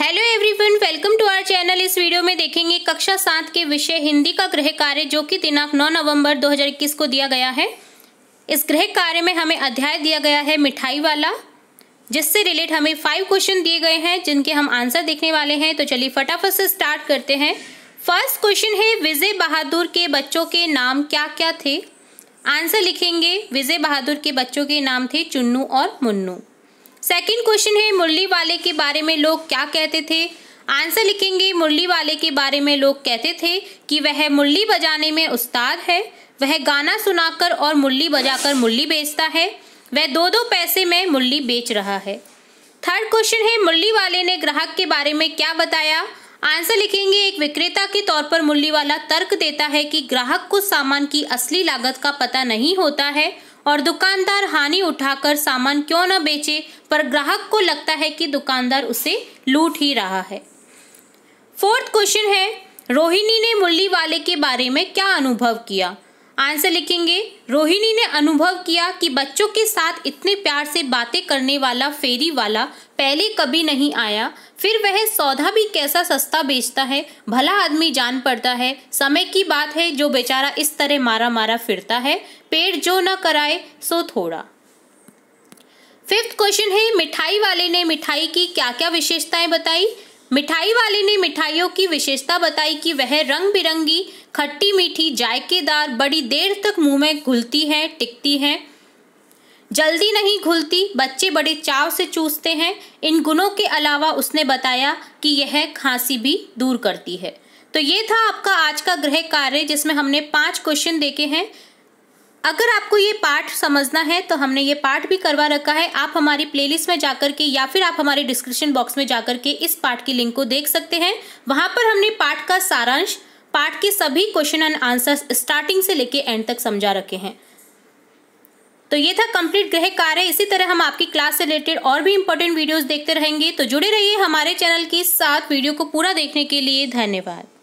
hello everyone welcome to our channel इस video में देखेंगे कक्षा सात के विषय हिंदी का गृह कार्य जो कि दिनांक 9 नवंबर 2021 को दिया गया है इस गृह कार्य में हमें अध्याय दिया गया है मिठाई वाला जिससे रिलेट हमें फाइव क्वेश्चन दिए गए हैं जिनके हम आंसर देखने वाले हैं तो चलिए फटाफट से स्टार्ट करते हैं फर्स्ट क्वेश्चन है विजय बहादुर के बच्चों के नाम क्या क्या थे आंसर लिखेंगे विजय बहादुर के बच्चों के नाम थे चुन्नू और मुन्नू सेकंड क्वेश्चन है मुरली वाले के बारे में लोग क्या कहते थे आंसर लिखेंगे मुरली वाले के बारे में लोग कहते थे कि वह मुरली बजाने में उस्ताद है वह गाना सुनाकर और मुरली बजाकर मुरली बेचता है वह दो दो पैसे में मुरली बेच रहा है थर्ड क्वेश्चन है मुरली वाले ने ग्राहक के बारे में क्या बताया आंसर लिखेंगे एक विक्रेता के तौर पर मुरली वाला तर्क देता है कि ग्राहक को सामान की असली लागत का पता नहीं होता है और दुकानदार हानि उठाकर सामान क्यों न बेचे पर ग्राहक को लगता है कि दुकानदार उसे लूट ही रहा है फोर्थ क्वेश्चन है रोहिणी ने मुरली वाले के बारे में क्या अनुभव किया आंसर लिखेंगे रोहिणी ने अनुभव किया कि बच्चों के साथ इतने प्यार से बातें करने वाला फेरी वाला पहले कभी नहीं आया फिर वह सौदा भी कैसा सस्ता बेचता है भला आदमी जान पड़ता है समय की बात है जो बेचारा इस तरह मारा मारा फिरता है पेड़ जो न कराए सो थोड़ा फिफ्थ क्वेश्चन है मिठाई वाले ने मिठाई की क्या क्या विशेषताएं बताई मिठाई वाले ने मिठाइयों की विशेषता बताई कि वह रंग बिरंगी खट्टी मीठी जायकेदार बड़ी देर तक मुंह में घुलती है टिकती है जल्दी नहीं घुलती बच्चे बड़े चाव से चूसते हैं इन गुणों के अलावा उसने बताया कि यह खांसी भी दूर करती है तो ये था आपका आज का गृह कार्य जिसमें हमने पांच क्वेश्चन देखे हैं अगर आपको ये पार्ट समझना है तो हमने ये पार्ट भी करवा रखा है आप हमारी प्लेलिस्ट में जाकर के या फिर आप हमारे डिस्क्रिप्शन बॉक्स में जाकर के इस पार्ट की लिंक को देख सकते हैं वहाँ पर हमने पार्ट का सारांश पार्ट के सभी क्वेश्चन एंड आंसर स्टार्टिंग से लेके एंड तक समझा रखे हैं तो ये था कंप्लीट गृह कार्य इसी तरह हम आपकी क्लास से रिलेटेड और भी इंपॉर्टेंट वीडियोस देखते रहेंगे तो जुड़े रहिए हमारे चैनल के साथ वीडियो को पूरा देखने के लिए धन्यवाद